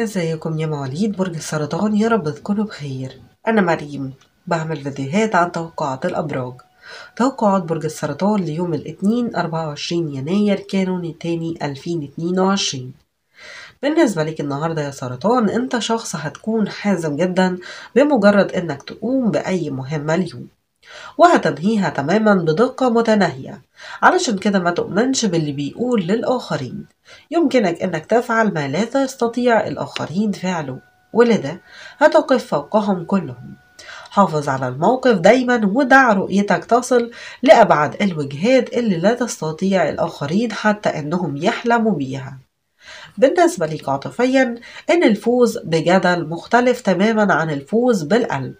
ازيكم يا مواليد برج السرطان يا رب تكونوا بخير انا مريم بعمل فيديوهات عن توقعات الابراج توقعات برج السرطان ليوم الاثنين 24 يناير كانون الثاني 2022 بالنسبة ليك النهاردة يا سرطان انت شخص هتكون حازم جدا بمجرد انك تقوم بأي مهمة اليوم وهتنهيها تماما بدقة متناهية علشان كده ما تؤمنش باللي بيقول للآخرين يمكنك أنك تفعل ما لا تستطيع الآخرين فعله ولده هتقف فوقهم كلهم حافظ على الموقف دايما ودع رؤيتك تصل لأبعد الوجهات اللي لا تستطيع الآخرين حتى أنهم يحلموا بيها بالنسبة ليك عاطفيا إن الفوز بجدل مختلف تماما عن الفوز بالقلب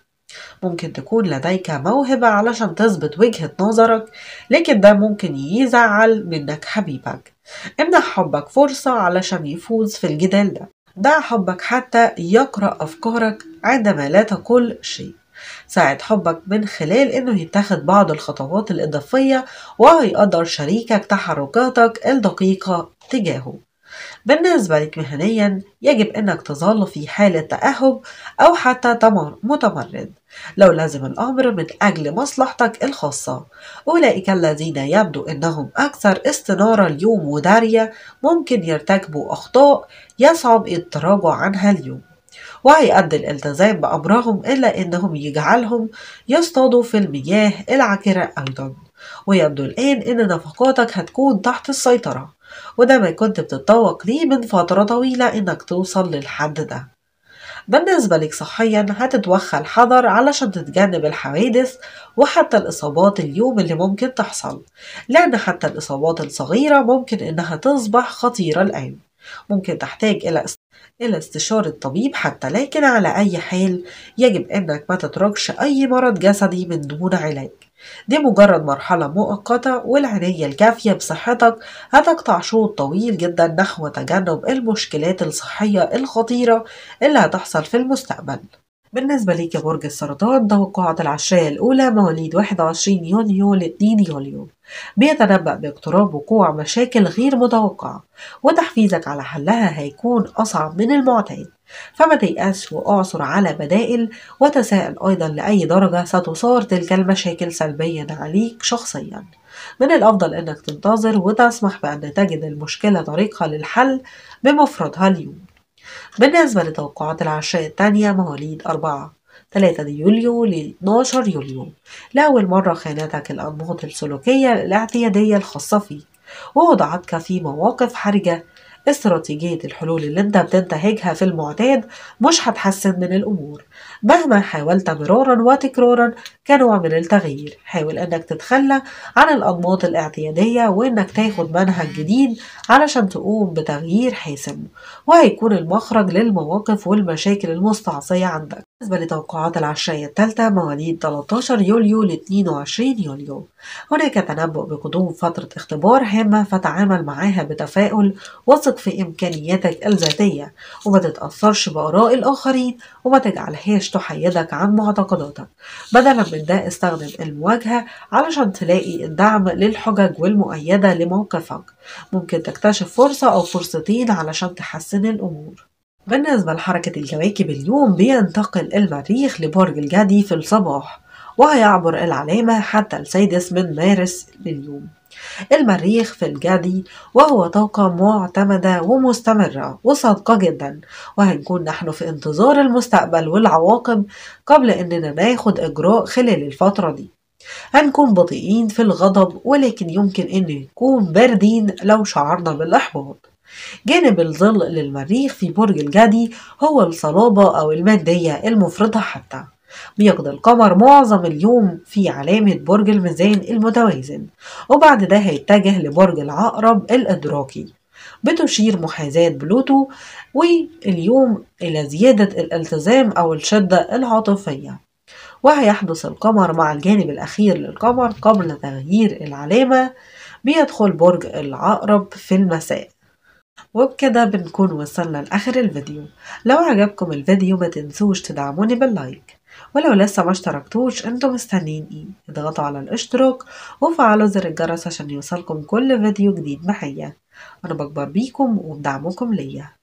ممكن تكون لديك موهبة علشان تثبت وجهة نظرك لكن ده ممكن يزعل منك حبيبك امنح حبك فرصة علشان يفوز في الجدال ده دع حبك حتى يقرأ أفكارك عندما لا تقول شيء ساعد حبك من خلال انه يتخذ بعض الخطوات الاضافيه وهيقدر شريكك تحركاتك الدقيقه تجاهه بالنسبة لك مهنيا يجب أنك تظل في حالة تأهب أو حتى متمرد لو لازم الأمر من أجل مصلحتك الخاصة أولئك الذين يبدو أنهم أكثر استنارة اليوم ودارية ممكن يرتكبوا أخطاء يصعب التراجع عنها اليوم وهيأدي الالتزام بأمرهم إلا أنهم يجعلهم يصطادوا في المياه العكرة أيضا ويبدو الآن أن نفقاتك هتكون تحت السيطرة وده ما كنت بتتطوق ليه من فترة طويلة إنك توصل للحد ده بالنسبة لك صحيا هتتوخى الحذر علشان تتجنب الحوادث وحتى الإصابات اليوم اللي ممكن تحصل لأن حتى الإصابات الصغيرة ممكن إنها تصبح خطيرة الآن ممكن تحتاج إلى إلى استشارة طبيب حتى لكن على أي حال يجب إنك ما تتركش أي مرض جسدي من دون علاج دي مجرد مرحلة مؤقتة والعناية الكافية بصحتك هتقطع شوط طويل جدا نحو تجنب المشكلات الصحية الخطيرة اللي هتحصل في المستقبل بالنسبة ليك يا برج السرطان توقعات العشرية الأولى مواليد 21 يونيو ل 2 يوليو بيتنبأ باقتراب وقوع مشاكل غير متوقعة وتحفيزك على حلها هيكون أصعب من المعتاد فما تيأس واعثر على بدائل وتساءل أيضا لأي درجة ستثار تلك المشاكل سلبيا عليك شخصيا من الأفضل أنك تنتظر وتسمح بأن تجد المشكلة طريقة للحل بمفردها اليوم بالنسبة لتوقعات العشاء الثانية مواليد أربعة 3 يوليو ل 12 يوليو لأول مرة خانتك الأنماط السلوكية الاعتيادية الخاصة فيك ووضعتك في مواقف حرجة استراتيجية الحلول اللي انت بتنتهجها في المعتاد مش هتحسن من الأمور مهما حاولت مرارا وتكرارا كنوع من التغيير حاول انك تتخلى عن الأنماط الاعتيادية وانك تاخد منهج جديد علشان تقوم بتغيير حاسم وهيكون المخرج للمواقف والمشاكل المستعصية عندك بالنسبة لتوقعات العشرية الثالثة مواليد 13 يوليو ل 22 يوليو هناك تنبؤ بقدوم فترة اختبار هامة فتعامل معها بتفاؤل وثق في إمكانياتك الذاتية وما تتأثرش بآراء الآخرين وما تجعلهاش تحيدك عن معتقداتك بدلا من ده استخدم المواجهة علشان تلاقي الدعم للحجج والمؤيدة لموقفك ممكن تكتشف فرصة أو فرصتين علشان تحسن الأمور بالنسبة لحركة الكواكب اليوم بينتقل المريخ لبرج الجدي في الصباح وهيعبر العلامة حتى السادس من مارس لليوم المريخ في الجدي وهو طاقة معتمدة ومستمرة وصادقة جدا وهنكون نحن في انتظار المستقبل والعواقب قبل أننا ناخد إجراء خلال الفترة دي هنكون بطيئين في الغضب ولكن يمكن أن نكون باردين لو شعرنا بالإحباط جانب الظل للمريخ في برج الجدي هو الصلابة أو المادية المفرطة حتى بيقضي القمر معظم اليوم في علامة برج الميزان المتوازن وبعد ده هيتجه لبرج العقرب الإدراكي بتشير محاذاة بلوتو واليوم إلى زيادة الالتزام أو الشدة العاطفية وهيحدث القمر مع الجانب الأخير للقمر قبل تغيير العلامة بيدخل برج العقرب في المساء وبكده بنكون وصلنا لآخر الفيديو لو عجبكم الفيديو ما تنسوش تدعموني باللايك ولو لسه ما اشتركتوش انتوا مستنيين ايه اضغطوا على الاشتراك وفعلوا زر الجرس عشان يوصلكم كل فيديو جديد معايا انا بكبر بيكم وبدعمكم ليا